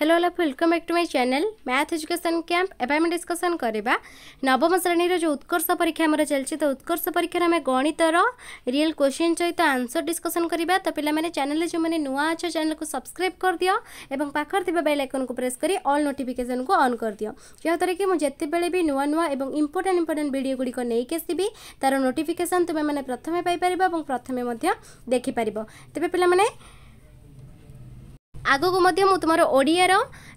hello hello welcome back to my channel math education camp एवं आम discussion करवा नवम श्रेणी जो उत्कर्ष परीक्षा आम चलती तो उत्कर्ष परीक्षा आम गणितर रियल क्वेश्चन सहित आंसर डिस्कसन करवा तो, तो पे चैनल जो मैंने नुआ अच्छे चैनल को सब्सक्राइब कर दियो और पाखर बेल आइकन को प्रेस कर अल नोटिफिकेसन को अन् कर दियो जहाँद्वारा कि मुझे बेले भी नुआ नुआ और इम्पोर्टां इम्पोर्टां भिड गुड़िक नहीं आसबि तार नोटिफिकेसन तुम्हें मैंने प्रथम पाइपर और प्रथम देखीपर तेज पे आग को मध्य तुम ओडिया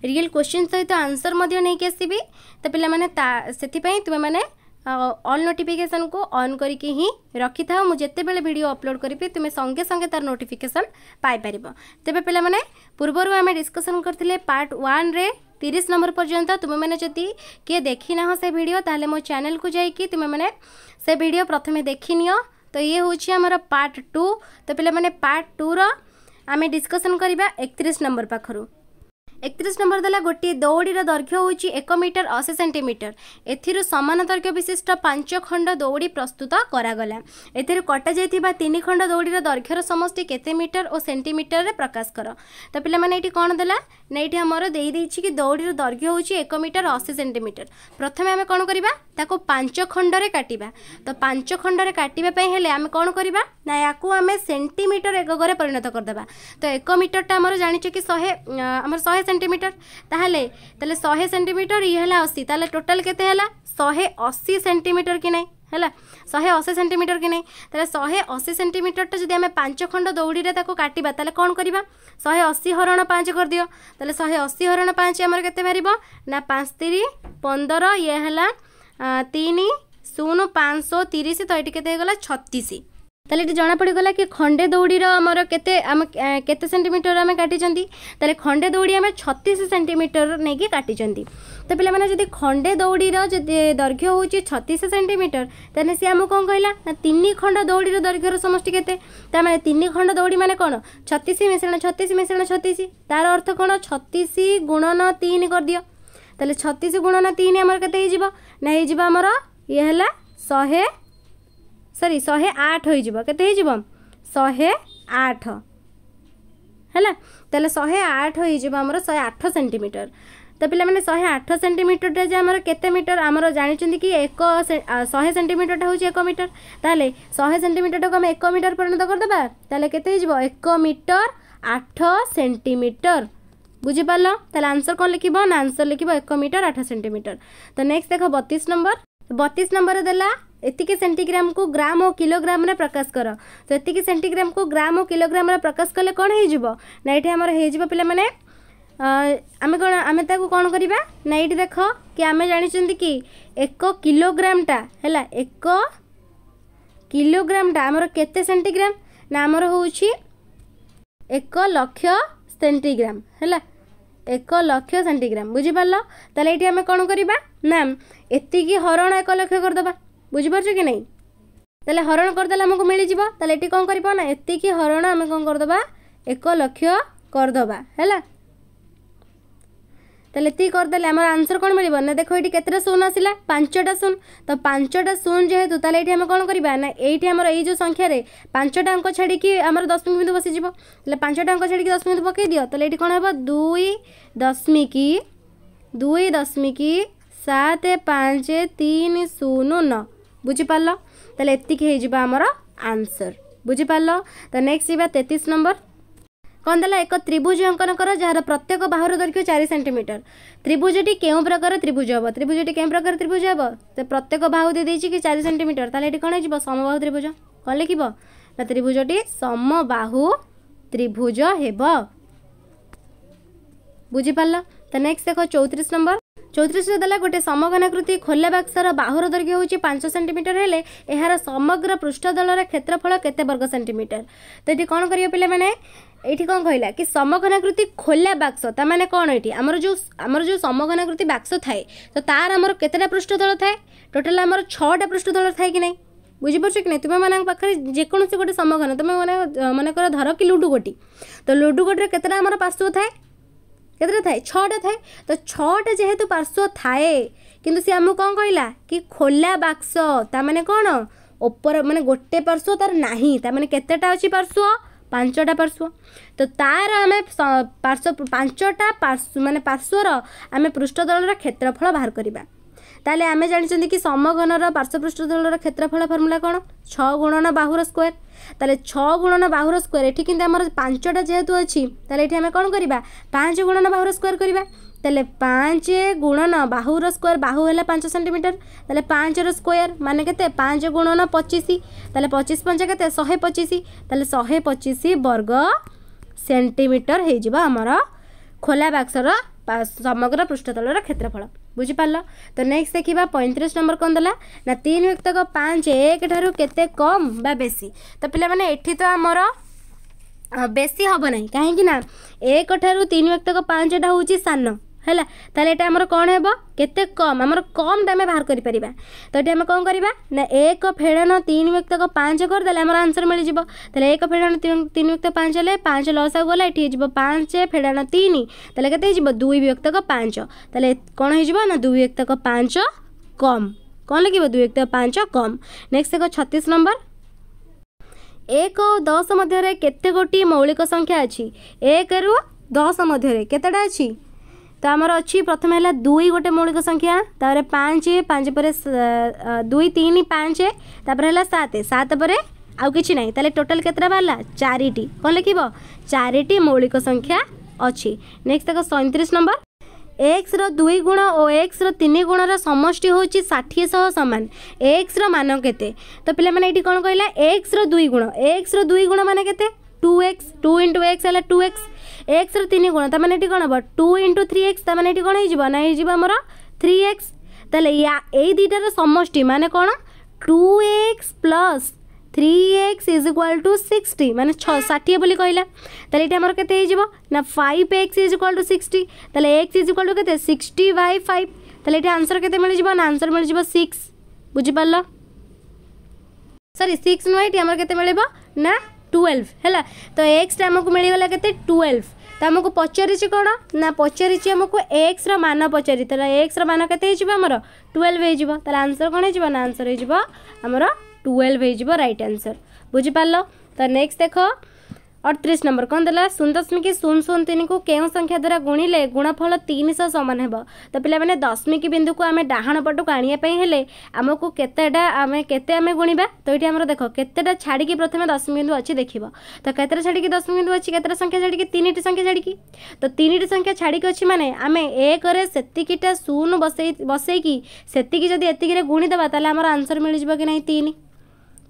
रियल क्वेश्चन सहित तो आंसर मध्य नहीं आसवि तो पे से तुम्हें अल नोटिफिकेसन को अन् करके रखि था जिते बड़े भिड अपलोड करी तुम्हें संगे संगे तार नोटिफिकेसन पाइपर तेज पे पूर्वर आम डिस्कसन करते पार्ट वन तीस नंबर पर्यटन तुम्हें जदि किए देखिना से भिडियो तेल मो चेल को जाकि मैंने से भिड प्रथम देखनी तो ये हूँ आमर पार्ट टू तो पे पार्ट टूर ଆମେ ଡିସ୍କସନ୍ କରିବା ଏକତିରିଶ ନମ୍ବର ପାଖରୁ ଏକତିରିଶ ନମ୍ବର ଦେଲା ଗୋଟିଏ ଦୌଡ଼ିର ଦୈର୍ଘ୍ୟ ହେଉଛି ଏକ ମିଟର ଅଶୀ ସେଣ୍ଟିମିଟର ଏଥିରୁ ସମାନ ଦୈର୍ଘ୍ୟ ବିଶିଷ୍ଟ ପାଞ୍ଚ ଖଣ୍ଡ ଦୌଡ଼ି ପ୍ରସ୍ତୁତ କରାଗଲା ଏଥିରୁ କଟାଯାଇଥିବା ତିନି ଖଣ୍ଡ ଦୌଡ଼ିର ଦୈର୍ଘ୍ୟର ସମଷ୍ଟି କେତେ ମିଟର ଓ ସେଣ୍ଟିମିଟରରେ ପ୍ରକାଶ କର ତ ପିଲାମାନେ ଏଇଠି କ'ଣ ଦେଲା ना ये आम कि दौड़ी दैर्घ्य हूँ एक मीटर अशी सेमिटर प्रथम आम कौन करवाचंड काटा तो पांच खंड में काटापी आम कौन करवा ना या आम सेमिटर एगरे परिणत करदे तो एक मीटर टाइम जान कि शहे आम शहे सेमिटर ताल तेल शहे सेमिटर ये अशी तेल टोटाल के शहे अशी सेमिटर कि नहीं ହେଲା ଶହେ ଅଶୀ ସେଣ୍ଟିମିଟର କି ନାହିଁ ତାହେଲେ ଶହେ ଅଶୀ ସେଣ୍ଟିମିଟରଟା ଯଦି ଆମେ ପାଞ୍ଚ ଖଣ୍ଡ ଦୌଡ଼ିରେ ତାକୁ କାଟିବା ତାହେଲେ କ'ଣ କରିବା ଶହେ ଅଶୀ ହରଣ ପାଞ୍ଚ କରିଦିଅ ତାହେଲେ ଶହେ ଅଶୀ ହରଣ ପାଞ୍ଚ ଆମର କେତେ ମାରିବ ନା ପାଞ୍ଚ ତିରିଶ ପନ୍ଦର ଇଏ ହେଲା ତିନି ଶୂନ ପାଞ୍ଚଶହ ତିରିଶ ତ ଏଇଠି କେତେ ହେଇଗଲା ଛତିଶ তাহলে এটি জনাপড়িগলা কি খন্ডে দৌড়ির আমার কেতে আমি কেতে সেটিমিটর আমি কাটিছেন তাহলে খন্ডে দৌড়ি আমি ছতিশ সেটিমিটর নেই কাটিছেন তো পিলা মানে যদি খন্ডে দৌড়ির যদি দৈর্ঘ্য হচ্ছে ছতিশ সেটিমিটর তাহলে সে আমি কম কহিলা না তিন খন্ড দৌড়ির দৈর্ঘ্যর সমষ্টি কেতে তা মানে তিন খন্ড দৌড়ি মানে কোণ ছতিশ মিশ্রণ ছতিশ মিশ্রণ ছতিশ তার অর্থ কোণ ছতিশ গুণন তিন করিদিও তাহলে ছতিশ গুণন তিন আমার কেতে হয়ে যাব না হয়ে যাব আমার ইয়ে হল শহে सरी शहे आठ हो शहे आठ है तेल शहे आठ हो शहे आठ सेमिटर तो पे मैंने शहे आठ सेमिटर टाइम आम केटर आम जानते कि एक शहे टा हूँ एक मीटर तेल शहे सेमिटर टाक आम एक मीटर परिणत करदे तेल के एक मीटर आठ सेमिटर बुझिपाल तेल आंसर कौन लिख आंसर लिख एक मीटर आठ सेमिटर तो नेक्स्ट देख बतीस नंबर बतीस नंबर देला ଏତିକି ସେଣ୍ଟିଗ୍ରାମକୁ ଗ୍ରାମ ଓ କିଲୋଗ୍ରାମରେ ପ୍ରକାଶ କର ତ ଏତିକି ସେଣ୍ଟିଗ୍ରାମକୁ ଗ୍ରାମ ଓ କିଲୋଗ୍ରାମରେ ପ୍ରକାଶ କଲେ କ'ଣ ହେଇଯିବ ନା ଏଠି ଆମର ହେଇଯିବ ପିଲାମାନେ ଆମେ କ'ଣ ଆମେ ତାକୁ କ'ଣ କରିବା ନା ଏଇଠି ଦେଖ କି ଆମେ ଜାଣିଛନ୍ତି କି ଏକ କିଲୋଗ୍ରାମଟା ହେଲା ଏକ କିଲୋଗ୍ରାମଟା ଆମର କେତେ ସେଣ୍ଟିଗ୍ରାମ ନା ଆମର ହେଉଛି ଏକ ଲକ୍ଷ ସେଣ୍ଟିଗ୍ରାମ ହେଲା ଏକ ଲକ୍ଷ ସେଣ୍ଟିଗ୍ରାମ ବୁଝିପାରିଲ ତାହେଲେ ଏଇଠି ଆମେ କ'ଣ କରିବା ନା ଏତିକି ହରଣ ଏକ ଲକ୍ଷ କରିଦେବା বুঝিপারছ কি নাই তাহলে হরণ করেদেলে আমাকে মিলিযোগ তাহলে এটি কম করব না এতিকি হরণ আমি কম করেদবা এক লক্ষ করেদবা হল তাহলে এতিকি করেদেলে আমার আনসর কোণ মিলব না দেখো এটি কতটা শূন্য আসলা পাঁচটা শূন্য তো পাঁচটা শূন্য যেহেতু তাহলে এটি আমি কোণ করা না এইটি আমার এই যে সংখ্যার পাঁচটা অঙ্ক ছাড়িকি আমার দশমিক বিন্দু বসিযোগ তাহলে পাঁচটা অঙ্ক ছাড়িকি দশমিক বিন্দু পকাই দিও তাহলে এটি কোণ হব দুই দশমিক দুই দশমিক সাত পাঁচ তিন শূন্য নয় বুঝিপারল তাহলে এতিকি হয়ে যাব আমার আনসর বুঝিপারল তো নেক্সট যা তেত্রিশ নম্বর কম দেলা এক ত্রিভুজ অঙ্কন কর যার প্রত্যেক বাহুর দৈর্ঘ্য চারি সেটিমিটর ত্রিভুজটি কেউ প্রকার ত্রিভুজ হব ত্রিভুজটি কেউ প্রকার ত্রিভুজ হব তো প্রত্যেক বাহু দিয়ে দিয়েছি কি চারি সেটিমিটর তাহলে এটি কোণ হয়ে সমবাহু ত্রিভুজ কম লিখব না ত্রিভুজটি সমবাহু ত্রিভুজ হব বুঝিপারল তো নেক্সট দেখ চৌত্রিশ নম্বর ଚଉତିରିଶରେ ଦେଲା ଗୋଟେ ସମଘନାକୃତି ଖୋଲା ବାକ୍ସର ବାହୁର ଦୈର୍ଘ୍ୟ ହେଉଛି ପାଞ୍ଚ ସେଣ୍ଟିମିଟର ହେଲେ ଏହାର ସମଗ୍ର ପୃଷ୍ଠଦଳର କ୍ଷେତ୍ରଫଳ କେତେ ବର୍ଗ ସେଣ୍ଟିମିଟର ତ ଏଠି କ'ଣ କରିବ ପିଲାମାନେ ଏଇଠି କ'ଣ କହିଲା କି ସମଘନାକୃତି ଖୋଲା ବାକ୍ସ ତା ମାନେ କ'ଣ ଏଠି ଆମର ଯେଉଁ ଆମର ଯେଉଁ ସମଘନାକୃତି ବାକ୍ସ ଥାଏ ତ ତାର ଆମର କେତେଟା ପୃଷ୍ଠତଳ ଥାଏ ଟୋଟାଲ୍ ଆମର ଛଅଟା ପୃଷ୍ଠତଳ ଥାଏ କି ନାହିଁ ବୁଝିପାରୁଛ କି ନାହିଁ ତୁମମାନଙ୍କ ପାଖରେ ଯେକୌଣସି ଗୋଟେ ସମଘନ ତୁମେ ମାନେ ମନେକର ଧର କି ଲୁଡ଼ୁ ଗୋଟି ତ ଲୁଡ଼ୁ ଗୋଟିର କେତେଟା ଆମର ପାର୍ଶ୍ୱ ଥାଏ କେତେଟା ଥାଏ ଛଅଟା ଥାଏ ତ ଛଅଟା ଯେହେତୁ ପାର୍ଶ୍ୱ ଥାଏ କିନ୍ତୁ ସେ ଆମକୁ କ'ଣ କହିଲା କି ଖୋଲା ବାକ୍ସ ତା'ମାନେ କ'ଣ ଉପର ମାନେ ଗୋଟେ ପାର୍ଶ୍ୱ ତା'ର ନାହିଁ ତା'ମାନେ କେତେଟା ଅଛି ପାର୍ଶ୍ୱ ପାଞ୍ଚଟା ପାର୍ଶ୍ୱ ତ ତା'ର ଆମେ ପାର୍ଶ୍ୱ ପାଞ୍ଚଟା ମାନେ ପାର୍ଶ୍ୱର ଆମେ ପୃଷ୍ଠତଳର କ୍ଷେତ୍ରଫଳ ବାହାର କରିବା ତାହେଲେ ଆମେ ଜାଣିଛନ୍ତି କି ସମଘନର ପାର୍ଶ୍ୱପୃଷ୍ଠତଳର କ୍ଷେତ୍ରଫଳ ଫର୍ମୁଲା କ'ଣ ଛଅ ଗୁଣନ ବାହୁର ସ୍କୋୟାର ତାହେଲେ ଛଅ ଗୁଣନ ବାହୁର ସ୍କୋୟାର ଏଠି କିନ୍ତୁ ଆମର ପାଞ୍ଚଟା ଯେହେତୁ ଅଛି ତାହେଲେ ଏଠି ଆମେ କ'ଣ କରିବା ପାଞ୍ଚ ଗୁଣନ ବାହୁର ସ୍କୋୟାର କରିବା ତାହେଲେ ପାଞ୍ଚ ଗୁଣନ ବାହୁର ସ୍କୋୟାର ବାହୁ ହେଲା ପାଞ୍ଚ ସେଣ୍ଟିମିଟର ତାହେଲେ ପାଞ୍ଚର ସ୍କୋୟାର ମାନେ କେତେ ପାଞ୍ଚ ଗୁଣନ ପଚିଶ ତାହେଲେ ପଚିଶ ପଞ୍ଚ କେତେ ଶହେ ପଚିଶ ତାହେଲେ ଶହେ ପଚିଶ ବର୍ଗ ସେଣ୍ଟିମିଟର ହେଇଯିବ ଆମର ଖୋଲା ବାକ୍ସର ସମଗ୍ର ପୃଷ୍ଠତଳର କ୍ଷେତ୍ରଫଳ বুঝিপার তো নেক্সট দেখা পঁয়ত্রিশ নম্বর কম দেলা না তিন যুক্তক পাঁচ এক ঠার কেতে কম বা বেশি তো পিলা মানে এটি তো আমার বেশি হব না কিন্তু না এক ঠার তিন যুক্তক পাঁচটা হচ্ছে সান ହେଲା ତାହେଲେ ଏଇଟା ଆମର କ'ଣ ହେବ କେତେ କମ୍ ଆମର କମ୍ ଦାମେ ବାହାର କରିପାରିବା ତ ଏଠି ଆମେ କ'ଣ କରିବା ନା ଏକ ଫେଡ଼ନ ତିନି ବ୍ୟକ୍ତ ପାଞ୍ଚ କରିଦେଲେ ଆମର ଆନ୍ସର୍ ମିଳିଯିବ ତାହେଲେ ଏକ ଫେଡ଼ାଣ ତିନି ବ୍ୟକ୍ତ ପାଞ୍ଚ ହେଲେ ପାଞ୍ଚ ଲସ୍ ଆଉ ଗଲେ ଏଠି ହେଇଯିବ ପାଞ୍ଚ ଫେଡ଼ାଣ ତିନି ତାହେଲେ କେତେ ହେଇଯିବ ଦୁଇ ବ୍ୟକ୍ତ ପାଞ୍ଚ ତାହେଲେ କ'ଣ ହେଇଯିବ ନା ଦୁଇ ବ୍ୟକ୍ତ ପାଞ୍ଚ କମ୍ କ'ଣ ଲାଗିବ ଦୁଇ ବ୍ୟକ୍ତ ପାଞ୍ଚ କମ୍ ନେକ୍ସଟ ଏକ ଛତିଶ ନମ୍ବର ଏକ ଓ ଦଶ ମଧ୍ୟରେ କେତେ ଗୋଟି ମୌଳିକ ସଂଖ୍ୟା ଅଛି ଏକରୁ ଦଶ ମଧ୍ୟରେ କେତେଟା ଅଛି তো আমার ଅଛି ପ୍ରଥମେ ହେଲା ଦୁଇ ଗୋଟେ ମୌଳିକ ସଂଖ୍ୟା ତାପରେ ପାଞ୍ଚ ପାଞ୍ଚ ପରେ ଦୁଇ ତିନି ପାଞ୍ଚ ତାପରେ ହେଲା ସାତ ସାତ ପରେ ଆଉ କିଛି ନାହିଁ ତାହେଲେ ଟୋଟାଲ୍ କେତେଟା ବାହାରିଲା ଚାରିଟି କ'ଣ ଲେଖିବ ଚାରିଟି ମୌଳିକ ସଂଖ୍ୟା ଅଛି ନେକ୍ସଟ ତାଙ୍କ ସଇଁତିରିଶ ନମ୍ବର ଏକ୍ସର ଦୁଇ ଗୁଣ ଓ ଏକ୍ସର ତିନି ଗୁଣର ସମଷ୍ଟି ହେଉଛି ଷାଠିଏ ସହ ସମାନ ଏକ୍ସର ମାନ କେତେ ତ ପିଲାମାନେ ଏଇଠି କ'ଣ କହିଲା ଏକ୍ସର ଦୁଇ ଗୁଣ ଏକ୍ସର ଦୁଇ ଗୁଣ ମାନେ କେତେ two x two into x ହେଲା ଟୁ ଏକ୍ସ এক্সর তিন গুণ তার মানে এটি কোণ হব টু ইন্টু থ্রি এক্স তার মানে এটি কোণ হয়ে না হয়ে আমার থ্রি এক্স তাহলে এই দুইটার সমষ্টি মানে কোণ two x plus three x is equal to sixty মানে ছ ষাঠিয়ে বলে কহিলা তাহলে এটা আমার কেতে হয়ে না five x is equal to sixty তাহলে এক্স ইজ ইকুয়াল টু কেতে সিক্সটি বাই ফাইভ তাহলে এটা আনসর কেতে মিলিযোগ না আনসর মিলিযোগ সিক্স বুঝিপারল সরি সিক্স নুহে এটি আমার কেতে মিলব না টুয়েলভ হ্যাঁ তো এক্সটা আমাকে মিলিগলা কেতে টুয়েলভ তো আমাকে পচারিছি কোণ না পচারিছি আমাকে এক্সর মান পচারি তাহলে এক্সর মান কেতে হয়ে আমার টুয়েলভ হয়ে যাব তাহলে আনসর কোণ হয়ে না আনসর হয়ে আমার টুয়েলভ হয়ে রাইট আনসর বুঝিপারল তো নেক্সট দেখ अड़तीस नंबर कौन देला शून्य दशमिक शून शून तीन को क्यों संख्या द्वारा गुणिले गुणफल तीन शह सामान तो पे दशमिक बिंदु को आम डाण पटु आने आमको के गुणा तो ये आम देख के छाड़ी प्रथम दशमी बिंदु अच्छी देख तो कत छाड़ी दशमी बिंदु अच्छी कत संख्या छाड़ी तीन टी संख्या छाड़ी तो तीन टी संख्या छाड़ी अच्छी मैंने आम एक शून बस बसईकी से गुणीदे आंसर मिल जाए कि नहीं तीन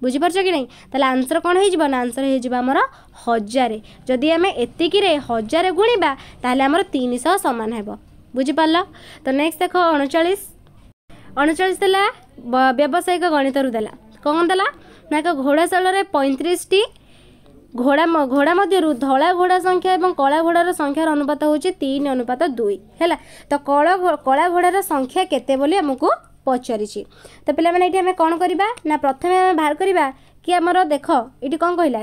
बुझिपर्छ कि नै त आन्सर है हजार जति आमे यतिकि हजार गुणि तिन सय समान हे बुझिपार त नेक्स्ट देख अनचाइस अनचाइस देला व्यावसायिक गणितहरू देला कन् देलाोडा पैँतिरि घोडा घोडा मध्य धला घोडा संख्या र क घोडार संख्यार अनुपात हुन्छ तिन अनुपत दुई होला त कला घोडार संख्या केते आमु ପଚାରିଛି ତ ପିଲାମାନେ ଏଠି ଆମେ କ'ଣ କରିବା ନା ପ୍ରଥମେ ଆମେ ବାହାର କରିବା କି ଆମର ଦେଖ ଏଠି କ'ଣ କହିଲା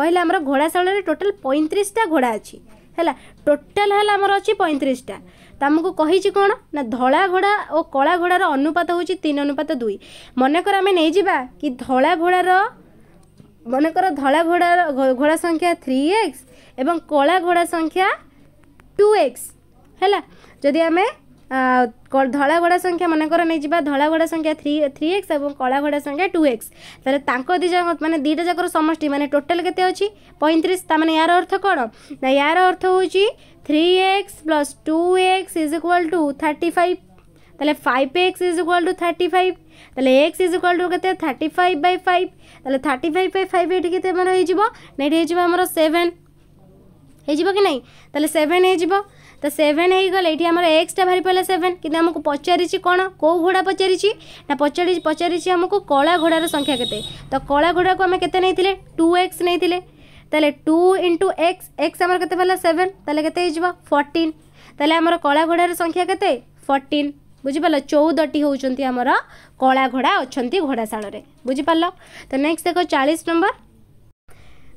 କହିଲା ଆମର ଘୋଡ଼ାଶାଳରେ ଟୋଟାଲ୍ ପଇଁତିରିଶଟା ଘୋଡ଼ା ଅଛି ହେଲା ଟୋଟାଲ୍ ହେଲା ଆମର ଅଛି ପଇଁତିରିଶଟା ତ ଆମକୁ କହିଛି କ'ଣ ନା ଧଳା ଘୋଡ଼ା ଓ କଳା ଘୋଡ଼ାର ଅନୁପାତ ହେଉଛି ତିନି ଅନୁପାତ ଦୁଇ ମନେକର ଆମେ ନେଇଯିବା କି ଧଳା ଘୋଡ଼ାର ମନେକର ଧଳା ଘୋଡ଼ାର ଘୋଡ଼ା ସଂଖ୍ୟା ଥ୍ରୀ ଏକ୍ସ ଏବଂ କଳା ଘୋଡ଼ା ସଂଖ୍ୟା ଟୁ ଏକ୍ସ ହେଲା ଯଦି ଆମେ धला घोड़ा संख्या मनकर नहीं धला घोड़ा संख्या थ्री थ्री एक्स और कला घोड़ा संख्या टू एक्स तक दिज मैंने दुटा जाकर समष्टि मैंने टोटाल के पैंतीस मैंने यार अर्थ कौन ना यार अर्थ हो three x plus two x is equal to thirty five तेल five x is equal to thirty five तेल एक्स इज इक्वाल टू के थर्टी फाइव बै फाइव तेल थर्ट फाइव बै फाइव ये कितने सेवेन हो नहीं तो सेवेन हो तो सेवेन हो गल एक्सटा बाहरी पड़ा सेवेन कि आमको कौन कौ घोड़ा पचार पचार कला घोड़ार संख्या के कला घोड़ा को आम के टू एक्स नहीं तेल टू इंटु एक्स एक्स आम के सेवेन तेल के फोर्टन तेल आम कला घोड़ार संख्या के फोर्टन बुझिपाल चौदी होमर कला घोड़ा अच्छा घोड़ाशाणी बुझिपाल तो नेक्स्ट देख चालीस नंबर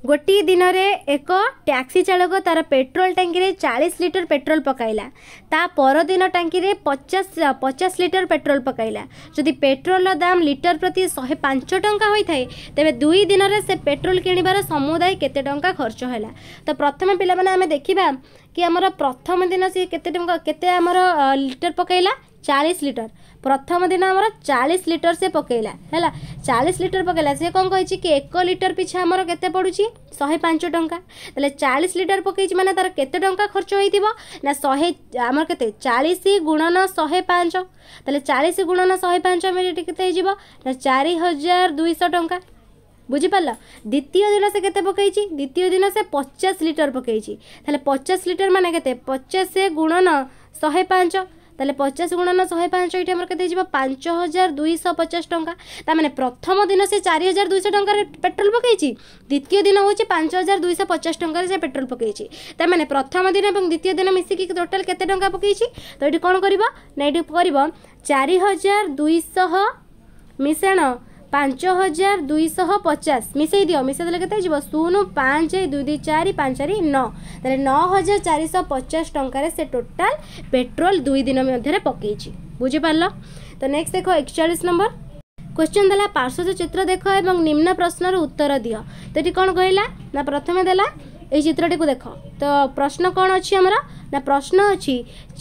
ଗୋଟିଏ ଦିନରେ ଏକ ଟ୍ୟାକ୍ସି ଚାଳକ ତା'ର ପେଟ୍ରୋଲ ଟାଙ୍କିରେ ଚାଳିଶ ଲିଟର ପେଟ୍ରୋଲ ପକାଇଲା ତା ପରଦିନ ଟାଙ୍କିରେ ପଚାଶ ପଚାଶ ଲିଟର ପେଟ୍ରୋଲ ପକାଇଲା ଯଦି ପେଟ୍ରୋଲର ଦାମ ଲିଟର ପ୍ରତି ଶହେ ପାଞ୍ଚ ଟଙ୍କା ହୋଇଥାଏ ତେବେ ଦୁଇ ଦିନରେ ସେ ପେଟ୍ରୋଲ କିଣିବାର ସମୁଦାୟ କେତେ ଟଙ୍କା ଖର୍ଚ୍ଚ ହେଲା ତ ପ୍ରଥମେ ପିଲାମାନେ ଆମେ ଦେଖିବା କି ଆମର ପ୍ରଥମ ଦିନ ସେ କେତେ ଟଙ୍କା କେତେ ଆମର ଲିଟର ପକାଇଲା ଚାଳିଶ ଲିଟର প্রথম দিন আমার চাশ লিটর সে পকাইলা হল চাশ লিটর পকাইলা সে কম কী কি এক লিটর পিছা আমার কেতে পড়ুছি শহে পাঁচ টঙ্কা তাহলে চাশ লিটর পকাইছি মানে তার কেতে টঙ্কা খরচ হয়েছিল না শহে আমার কেতে চাশ গুণন শহে পাঁচ তাহলে চাশ গুণন শহে পাঁচ আমার এটি কেতে হয়ে যাব না চারি হাজার দুইশ টঙ্কা বুঝিপারল দ্বিতীয় দিন সে কেতে পকাইছি দ্বিতীয় দিন সে পচাশ লিটর পকাইছি তাহলে পচাশ লিটর মানে কেতে পচাশ গুণন শহে পাঁচ ତାହେଲେ ପଚାଶ ଗୁଣନ ଶହେ ପାଞ୍ଚ ଏଇଠି ଆମର କେତେ ହେଇଯିବ ପାଞ୍ଚ ହଜାର ଦୁଇଶହ ପଚାଶ ଟଙ୍କା ତା'ମାନେ ପ୍ରଥମ ଦିନ ସେ ଚାରି ହଜାର ଦୁଇଶହ ଟଙ୍କାରେ ପେଟ୍ରୋଲ ପକାଇଛି ଦ୍ୱିତୀୟ ଦିନ ହେଉଛି ପାଞ୍ଚ ହଜାର ଦୁଇଶହ ପଚାଶ ଟଙ୍କାରେ ସେ ପେଟ୍ରୋଲ ପକାଇଛି ତା'ମାନେ ପ୍ରଥମ ଦିନ ଏବଂ ଦ୍ୱିତୀୟ ଦିନ ମିଶିକି ଟୋଟାଲ୍ କେତେ ଟଙ୍କା ପକାଇଛି ତ ଏଇଠି କ'ଣ କରିବ ନା ଏଇଠି କରିବ ଚାରି ହଜାର ଦୁଇଶହ ମିଶାଣ ପାଞ୍ଚ ହଜାର ଦୁଇଶହ ପଚାଶ ମିଶାଇ ଦିଅ ମିଶାଇ ଦେଲେ କେତେ ହେଇଯିବ ଶୂନ ପାଞ୍ଚ ଦୁଇ ଦୁଇ ଚାରି ପାଞ୍ଚ ଚାରି ନଅ ତାହେଲେ ନଅ ହଜାର ଚାରିଶହ ପଚାଶ ଟଙ୍କାରେ ସେ ଟୋଟାଲ୍ ପେଟ୍ରୋଲ୍ ଦୁଇ ଦିନ ମଧ୍ୟରେ ପକାଇଛି ବୁଝିପାରିଲ ତ ନେକ୍ସଟ ଦେଖ ଏକଚାଳିଶ ନମ୍ବର क्वेश्चन देला पार्श्व चित्र देख ଏବଂ निम्न ପ୍ରଶ୍ନର उत्तर ଦିଅ तो ये कौन कहला ना प्रथम देला ଏଇ ଚିତ୍ରଟିକୁ ଦେଖ ତ ପ୍ରଶ୍ନ କଣ ଅଛି ଆମର ନା ପ୍ରଶ୍ନ ଅଛି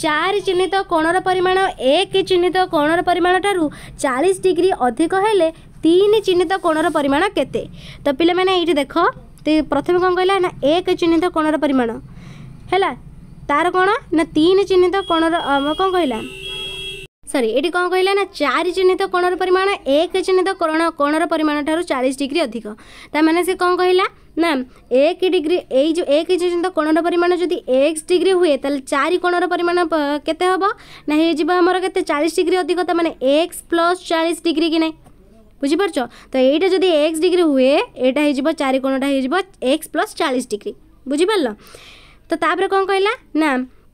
ଚାରି ଚିହ୍ନିତ କୋଣର ପରିମାଣ ଏକ ଚିହ୍ନିତ କୋଣର পরিমাণ ঠার চাশ ডিগ্রি অধিক হলে তিন চিহ্নিত কোণর পরিমাণ কেতে তো পিলামানে এইটি দেখ প্রথমে কম কহিলা না এক চিহ্নিত কোণর পরিমাণ হেলা তার কোণ না তিন চিহ্নিত কোণর কম কহিলা সরি এটি কম কহিলা না চারি চিহ্নিত কোণর পরিমাণ এক চিহ্নিত কোণ কোণর পরিমাণ ঠার চাশ ডিগ্রি অধিক তার মানে সে কম কহিলা না এক ডিগ্রি এই যে এক চিহ্নিত কোণর পরিমাণ যদি এক ডিগ্রি হুয়ে তাহলে চারি কোণর পরিমাণ কেতে হব না হয়ে যাব আমার কেতে চাশ ডিগ্রি অধিক তার মানে এক্স প্লস চাশ ডিগ্রি কি নাই বুঝিপারছ তো এইটা যদি এক্স ডিগ্রি হুয়ে এটা হয়ে চারি কোণটা হয়ে এক্স প্লস চাশ ডিগ্রি বুঝিপারল তো তাপরে কম কহিলা না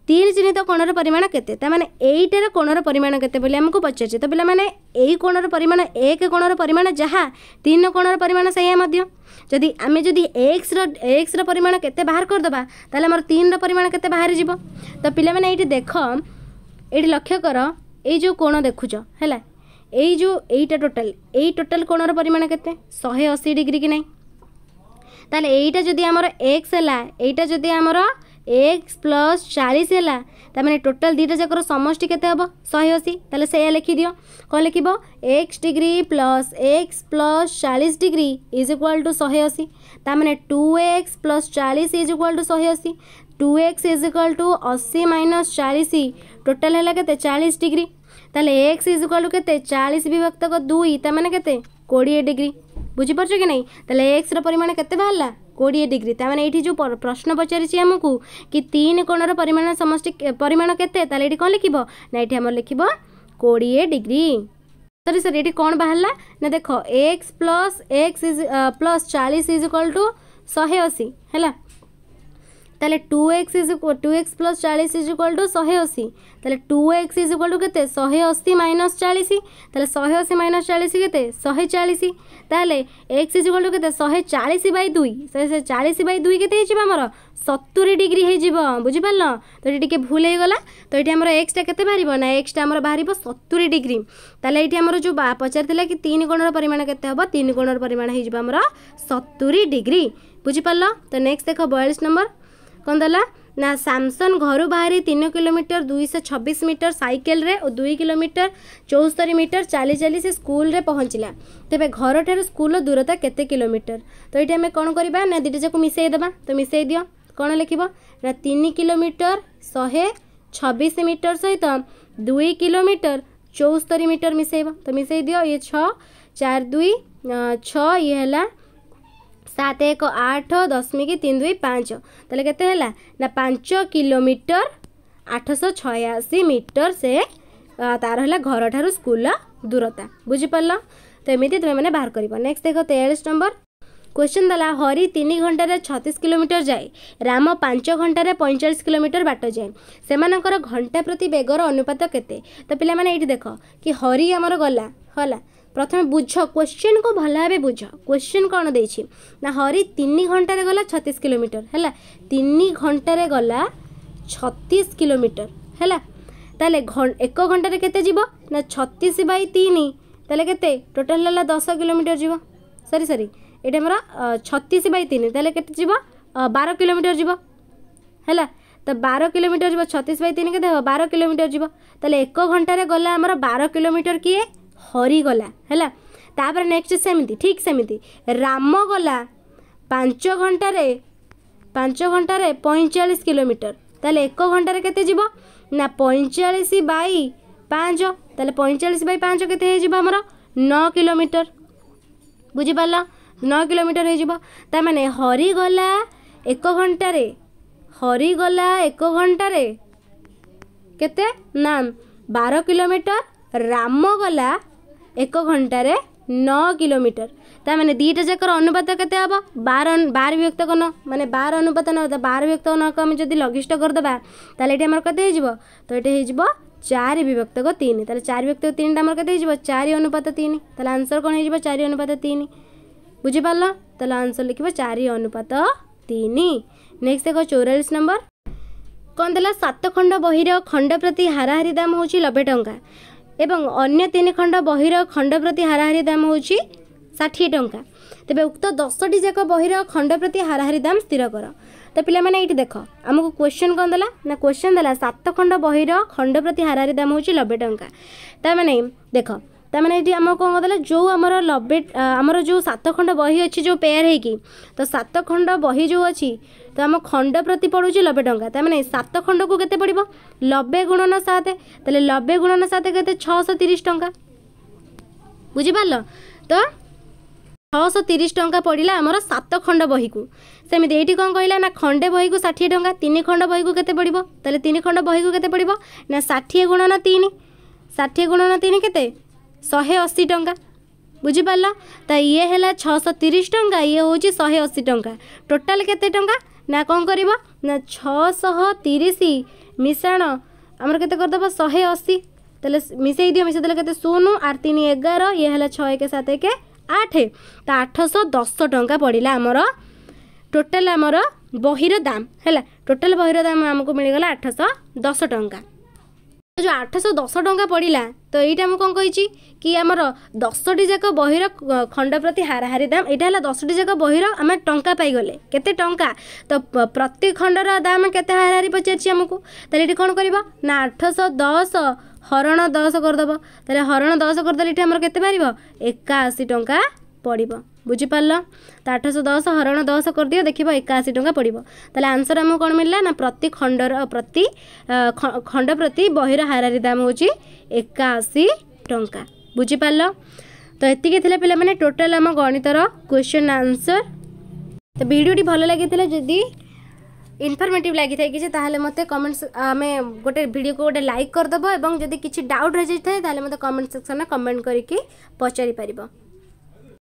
তিন চিহ্নিত কোণর পরিমাণ কেতে তার মানে এইটার কোণর পরিমাণ কেতে বলে আমি পচারছে তো পিলামানে এই কোণর পরিমাণ এক কোণর পরিমাণ যাহা তিন কোণর পরিমাণ সেইয়া মধ্য যদি আমি যদি এক্সর এক্সর পরিমাণ কেতে বাহার করদেবা তাহলে আমার তিনর পরিমাণ কেতে বাহারি যাব তো পিলামানে এইটি দেখ এইটি লক্ষ্য কর এই যে কোণ দেখুছ হ্যাঁ ଏଇ ଯେଉଁ ଏଇଟା ଟୋଟାଲ୍ ଏଇ ଟୋଟାଲ୍ କୋଣର ପରିମାଣ କେତେ ଶହେ ଅଶୀ ଡିଗ୍ରୀ କି ନାହିଁ ତାହେଲେ ଏଇଟା ଯଦି ଆମର ଏକ୍ସ ହେଲା ଏଇଟା ଯଦି ଆମର ଏକ୍ସ ପ୍ଲସ୍ ଚାଳିଶ ହେଲା ତାମାନେ ଟୋଟାଲ୍ ଦୁଇଟା ଯାକର ସମଷ୍ଟି କେତେ ହେବ ଶହେ ଅଶୀ ତାହେଲେ ସେଇଆ ଲେଖିଦିଅ କ'ଣ ଲେଖିବ x degree plus x plus ଚାଳିଶ ଡିଗ୍ରୀ ଇଜ୍ ଇକ୍ୱାଲ୍ ଟୁ ଶହେ ଅଶୀ ତାମାନେ ଟୁ ଏକ୍ସ ପ୍ଲସ୍ ଚାଳିଶ ଇଜ୍ ଇକ୍ୱାଲ୍ ଟୁ ଶହେ ଅଶୀ two x is equal to ଅଶୀ ମାଇନସ୍ ଚାଳିଶ ଟୋଟାଲ୍ ହେଲା କେତେ ଚାଳିଶ ଡିଗ୍ରୀ তাহলে এক্স ইজ ইকুয়াল টু কেতে চাশ বিভক্তক দুই তা মানে কেতে কোড়িয়ে ডিগ্রি বুঝিপারছ কি না তাহলে এক্সর পরিমাণ কেতে বাহারা কোড়িয়ে ডিগ্রি তা মানে এইটি যে প্রশ্ন পচারিছি আমি কি তিন কোণর পরিমাণ সমষ্টি পরিমাণ কেতে তাহলে এটি কম লিখব না এটি আমার লিখব কোড়িয়ে ডিগ্রি सरी सरी ये कौन बाहर ना देख x plus x is plus चालीस इज इक्वाल टू शहे अशी है তাহলে two x is two x plus চাଳିଶ ইজ ইকুয়াল টু শহে অশী তাহলে two x is equal to কেতে শহে অশী মাইনস চাଳିଶ তাহলে শহে অশী মাইনস চাଳିଶ কেতে শহে চাଳିଶ তাহলে এক্স ইজ ইকুয়াল টু কেতে শহে চাଳିଶ বাই দুই শহে চাଳିଶ বাই দুই কেতে হয়েছে আমার সতুরি ডিগ্রি হয়ে বুঝিপারল তো এটি টিকি ভুল হয়ে গলা তো এটি আমার এক্সটা কেতে বাহার না এক্সটা আমার বাহার সতুরি ডিগ্রি তাহলে এটি আমার যে পচারি কি তিন কোণর পরিমাণ কেতে হব তিন কোণর পরিমাণ হয়ে যাব আমার সতুরি ডিগ্রি বুঝিপারল তো নেক্সট দেখ বয়ালিশ নম্বর କ'ଣ ଦେଲା ନା ସାମସନ୍ ଘରୁ ବାହାରି ତିନି କିଲୋମିଟର ଦୁଇଶହ ଛବିଶ ମିଟର ସାଇକେଲରେ ଓ ଦୁଇ କିଲୋମିଟର ଚଉସ୍ତରୀ ମିଟର ଚାଲି ଚାଲି ସେ ସ୍କୁଲରେ ପହଞ୍ଚିଲା ତେବେ ଘରଠାରୁ ସ୍କୁଲର ଦୂରତା କେତେ କିଲୋମିଟର ତ ଏଇଠି ଆମେ କ'ଣ କରିବା ନା ଦୁଇଟା ଯାକୁ ମିଶାଇ ଦେବା ତ ମିଶାଇ ଦିଅ କ'ଣ ଲେଖିବ ନା ତିନି କିଲୋମିଟର ଶହେ ଛବିଶ ମିଟର ସହିତ ଦୁଇ କିଲୋମିଟର ଚଉସ୍ତରୀ ମିଟର ମିଶାଇବ ତ ମିଶାଇ ଦିଅ ଇଏ ଛଅ ଚାରି ଦୁଇ ଛଅ ଇଏ ହେଲା সাত এক আঠ দশমিক তিন দুই পাঁচ তাহলে কেতে হল না পাঁচ কিলোমিটর আঠশ ছয়াশি মিটর সে তার হল ঘর ঠার স্কুল দূরতা বুঝিপারল তো এমিতি তুমি মানে বাহার করব নেক্সট দেখ তেয়াল্লিশ নম্বর কোশ্চেন দেলা হরি তিন ঘণ্টার ছতিশ কিলোমিটর যায় রাম পাঁচ ঘণ্টার পঁয়চাশ কিলোমিটর বাট যায় সে ঘণ্টা প্রতি বেগর অনুপাত কেতে তো পিলা মানে এইটি দেখ কি হরি আমার গলা হলা प्रथम बुझ क्वेश्चन को भल भाव बुझ क्वेश्चन कौन दे हरी तीन घंटे गला छतीस कोमीटर है घंटे गला छतीस कोमीटर है एक घंटे के छतीस बै तीन तेल के टोटाल है दस कोमीटर जीव सरी सरी ये मोर छतीस बै तीन तेल के बार कोमीटर जीव है तो बार कोमीटर जीव छतीस बै तीन के बार कोमीटर जीव तेल एक घंटे गला बार कोमीटर किए ହରିଗଲା ହେଲା ତାପରେ ନେକ୍ସଟ ସେମିତି ଠିକ୍ ସେମିତି ରାମ ଗଲା ପାଞ୍ଚ ଘଣ୍ଟାରେ ପାଞ୍ଚ ଘଣ୍ଟାରେ ପଇଁଚାଳିଶ କିଲୋମିଟର ତାହେଲେ ଏକ ଘଣ୍ଟାରେ କେତେ ଯିବ ନା ପଇଁଚାଳିଶ ବାଇ ପାଞ୍ଚ ତାହେଲେ ପଇଁଚାଳିଶ ବାଇ ପାଞ୍ଚ କେତେ ହେଇଯିବ ଆମର ନଅ କିଲୋମିଟର ବୁଝିପାରିଲ ନଅ କିଲୋମିଟର ହେଇଯିବ ତାମାନେ ହରିଗଲା ଏକ ଘଣ୍ଟାରେ ହରିଗଲା ଏକ ଘଣ୍ଟାରେ କେତେ ନା ବାର କିଲୋମିଟର ରାମ ଗଲା ଏକ ଘଣ୍ଟାରେ ନଅ କିଲୋମିଟର ତା ମାନେ ଦୁଇଟା ଯାକର ଅନୁପାତ କେତେ ହେବ ବାର ବାର ବିଭକ୍ତକ ନ ମାନେ ବାର ଅନୁପାତ ନ ବାର ବିଭକ୍ତ ନକୁ ଆମେ ଯଦି ଲଘିଷ୍ଠ କରିଦେବା ତାହେଲେ ଏଠି ଆମର କେତେ ହେଇଯିବ ତ ଏଠି ହେଇଯିବ ଚାରି ବିଭକ୍ତକ ତିନି ତାହେଲେ ଚାରି ବିଭକ୍ତକ ତିନିଟା ଆମର କେତେ ହେଇଯିବ ଚାରି ଅନୁପାତ ତିନି ତାହେଲେ ଆନ୍ସର୍ କ'ଣ ହେଇଯିବ ଚାରି ଅନୁପାତ ତିନି ବୁଝିପାରିଲ ତାହେଲେ ଆନ୍ସର୍ ଲେଖିବ ଚାରି ଅନୁପାତ ତିନି ନେକ୍ସଟ ଏକ ଚଉରାଳିଶ ନମ୍ବର କ'ଣ ଦେଲା ସାତ ଖଣ୍ଡ ବହିର ଖଣ୍ଡ ପ୍ରତି ହାରାହାରି ଦାମ ହେଉଛି ନବେ ଟଙ୍କା ଏବଂ ଅନ୍ୟ ତିନି ଖଣ୍ଡ ବହିର ଖଣ୍ଡ ପ୍ରତି ହାରାହାରି ଦାମ ହେଉଛି ଷାଠିଏ ଟଙ୍କା ତେବେ ଉକ୍ତ ଦଶଟି ଯାକ ବହିର ଖଣ୍ଡ ପ୍ରତି ହାରାହାରି ଦାମ ସ୍ଥିର କର ତ ପିଲାମାନେ ଏଇଠି ଦେଖ ଆମକୁ କ୍ୱେଶ୍ଚନ୍ କ'ଣ ଦେଲା ନା କ୍ୱେଶ୍ଚନ୍ ଦେଲା ସାତ ଖଣ୍ଡ ବହିର ଖଣ୍ଡ ପ୍ରତି ହାରାହାରି ଦାମ ହେଉଛି ନବେ ଟଙ୍କା ତା'ମାନେ ଦେଖ ତା'ମାନେ ଏଠି ଆମକୁ କ'ଣ କରିଦେଲା ଯେଉଁ ଆମର ଲବେ ଆମର ଯେଉଁ ସାତ ଖଣ୍ଡ ବହି ଅଛି ଯେଉଁ ପେୟାର ହେଇକି ତ ସାତ ଖଣ୍ଡ ବହି ଯେଉଁ ଅଛି তো ଆମ ଖଣ୍ଡ ପ୍ରତି ପଡ଼ୁଛି ନବେ ଟଙ୍କା ତାମାନେ ସାତ ଖଣ୍ଡକୁ କେତେ ପଡ଼ିବ ନବେ ଗୁଣନ ସାତ ତାହେଲେ ନବେ ଗୁଣନ ସାତ କେତେ ଛଅଶହ ତିରିଶ ଟଙ୍କା ବୁଝିପାରିଲ ତ ଛଅଶହ ତିରିଶ ଟଙ୍କା ପଡ଼ିଲା ଆମର ସାତ ଖଣ୍ଡ ବହିକୁ ସେମିତି ଏଇଠି କ'ଣ କହିଲା ନା ଖଣ୍ଡେ ବହିକୁ ଷାଠିଏ ଟଙ୍କା ତିନି ଖଣ୍ଡ ବହିକୁ କେତେ ପଡ଼ିବ ତାହେଲେ ତିନି ଖଣ୍ଡ ବହିକୁ କେତେ ପଡ଼ିବ ନା ଷାଠିଏ ଗୁଣନ ତିନି ଷାଠିଏ ଗୁଣନ ତିନି କେତେ ଶହେ ଅଶୀ ଟଙ୍କା ବୁଝିପାରିଲ ତ ଇଏ ହେଲା ଛଅଶହ ତିରିଶ ଟଙ୍କା ଇଏ ହେଉଛି ଶହେ ଅଶୀ ଟଙ୍କା ଟୋଟାଲ୍ କେତେ ଟଙ୍କା ନା କ'ଣ କରିବ ନା ଛଅଶହ ତିରିଶ ମିଶାଣ ଆମର କେତେ କରିଦେବ ଶହେ ଅଶୀ ତାହେଲେ ମିଶାଇ ଦିଅ ମିଶାଇ ଦେଲେ କେତେ ଶୂନ ଆର ତିନି ଏଗାର ଇଏ ହେଲା ଛଅ ଏକ ସାତ ଏକ ଆଠ ତ ଆଠଶହ ଦଶ ଟଙ୍କା ପଡ଼ିଲା ଆମର ଟୋଟାଲ୍ ଆମର ବହିର ଦାମ୍ ହେଲା ଟୋଟାଲ୍ ବହିର ଦାମ୍ ଆମକୁ ମିଳିଗଲା ଆଠଶହ ଦଶ ଟଙ୍କା ଯେଉଁ ଆଠଶହ ଦଶ ଟଙ୍କା ପଡ଼ିଲା ତ ଏଇଟା ମୁଁ କ'ଣ କହିଛି କି ଆମର ଦଶଟି ଯାକ ବହିର ଖଣ୍ଡ ପ୍ରତି ହାରାହାରି ଦାମ୍ ଏଇଟା ହେଲା ଦଶଟି ଯାକ ବହିର ଆମେ ଟଙ୍କା ପାଇଗଲେ କେତେ ଟଙ୍କା ତ ପ୍ରତି ଖଣ୍ଡର ଦାମ୍ କେତେ ହାରାହାରି ପଚାରିଛି ଆମକୁ ତାହେଲେ ଏଇଠି କ'ଣ କରିବ ନା ଆଠଶହ ଦଶ ହରଣ ଦଶ କରିଦେବ ତାହେଲେ ହରଣ ଦଶ କରିଦେଲେ ଏଠି ଆମର କେତେ ବାହାରିବ ଏକାଅଶୀ ଟଙ୍କା ପଡ଼ିବ ବୁଝିପାରିଲ ତ ଆଠଶହ ଦଶ ହରଣ ଦଶ କରିଦିଅ ଦେଖିବ ଏକାଅଶୀ ଟଙ୍କା ପଡ଼ିବ ତାହେଲେ ଆନ୍ସର୍ ଆମକୁ କ'ଣ ମିଳିଲା ନା ପ୍ରତି ଖଣ୍ଡର ପ୍ରତି ଖଣ୍ଡ ପ୍ରତି ବହିର ହାରାହାରି ଦାମ ହେଉଛି ଏକାଅଶୀ ଟଙ୍କା ବୁଝିପାରିଲ ତ ଏତିକି ଥିଲା ପିଲାମାନେ ଟୋଟାଲ୍ ଆମ ଗଣିତର କ୍ୱେଶ୍ଚନ୍ ଆନ୍ସର୍ ତ ଭିଡ଼ିଓଟି ଭଲ ଲାଗିଥିଲା ଯଦି ইনফরমেটিভ লাগি থাকে যে তাহলে মতো কমেন্টস আমি গোটে ভিডিওকে গোটে লাইক করদেব এবং যদি কিছু ডাউট রয়েছে তাহলে মতো কমেন্ট সেকশনে কমেন্ট করি পচারি পারিব